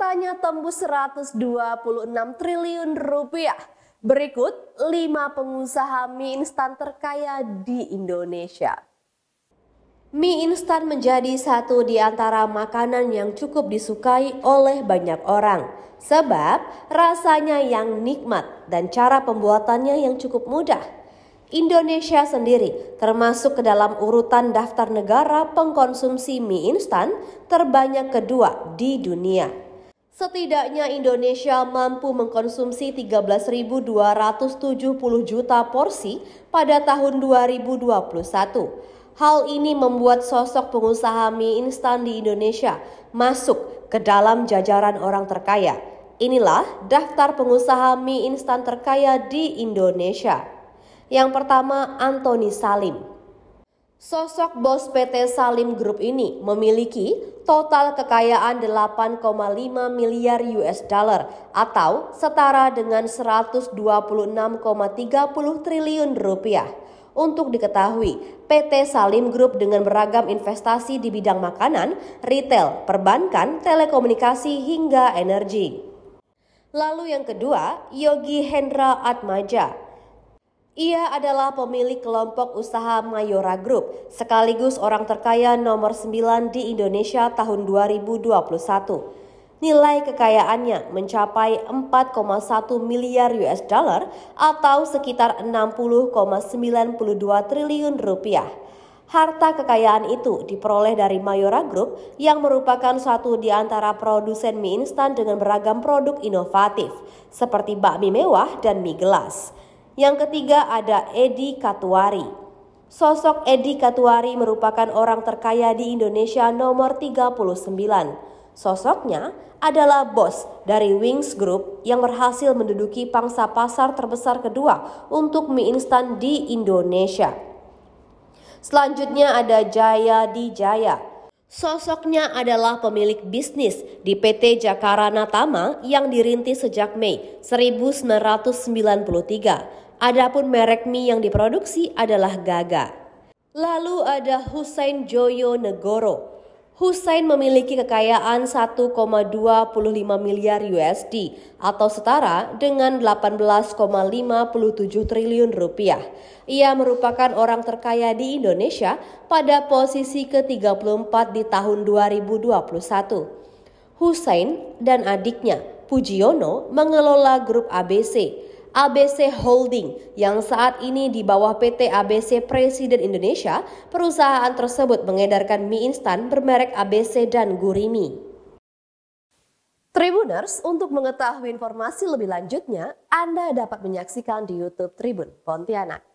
katanya tembus 126 triliun rupiah. Berikut 5 pengusaha mie instan terkaya di Indonesia. Mie instan menjadi satu di antara makanan yang cukup disukai oleh banyak orang sebab rasanya yang nikmat dan cara pembuatannya yang cukup mudah. Indonesia sendiri termasuk ke dalam urutan daftar negara pengkonsumsi mie instan terbanyak kedua di dunia. Setidaknya Indonesia mampu mengkonsumsi 13.270 juta porsi pada tahun 2021. Hal ini membuat sosok pengusaha mie instan di Indonesia masuk ke dalam jajaran orang terkaya. Inilah daftar pengusaha mie instan terkaya di Indonesia. Yang pertama, Antoni Salim. Sosok bos PT Salim Group ini memiliki total kekayaan 8,5 miliar US dollar atau setara dengan 126,30 triliun rupiah. Untuk diketahui, PT Salim Group dengan beragam investasi di bidang makanan, retail, perbankan, telekomunikasi hingga energi. Lalu yang kedua, Yogi Hendra Atmaja ia adalah pemilik kelompok usaha Mayora Group, sekaligus orang terkaya nomor 9 di Indonesia tahun 2021. Nilai kekayaannya mencapai 4,1 miliar US dollar atau sekitar 60,92 triliun rupiah. Harta kekayaan itu diperoleh dari Mayora Group yang merupakan satu di antara produsen mie instan dengan beragam produk inovatif seperti bakmi mewah dan mie gelas. Yang ketiga ada Edi Katuari. Sosok Edi Katuari merupakan orang terkaya di Indonesia nomor 39. Sosoknya adalah bos dari Wings Group yang berhasil menduduki pangsa pasar terbesar kedua untuk mie instan di Indonesia. Selanjutnya ada Jaya di Jaya. Sosoknya adalah pemilik bisnis di PT Jakara Natama yang dirintis sejak Mei 1993. Adapun merek mie yang diproduksi adalah Gaga. Lalu ada Hussein Joyo Negoro, Hussein memiliki kekayaan 1,25 miliar USD atau setara dengan 18,57 triliun rupiah. Ia merupakan orang terkaya di Indonesia pada posisi ke-34 di tahun 2021. Hussein dan adiknya, Pujiono, mengelola grup ABC ABC Holding yang saat ini di bawah PT ABC Presiden Indonesia, perusahaan tersebut mengedarkan mie instan bermerek ABC dan Gurimi. Tribuners, untuk mengetahui informasi lebih lanjutnya, Anda dapat menyaksikan di YouTube Tribun Pontianak.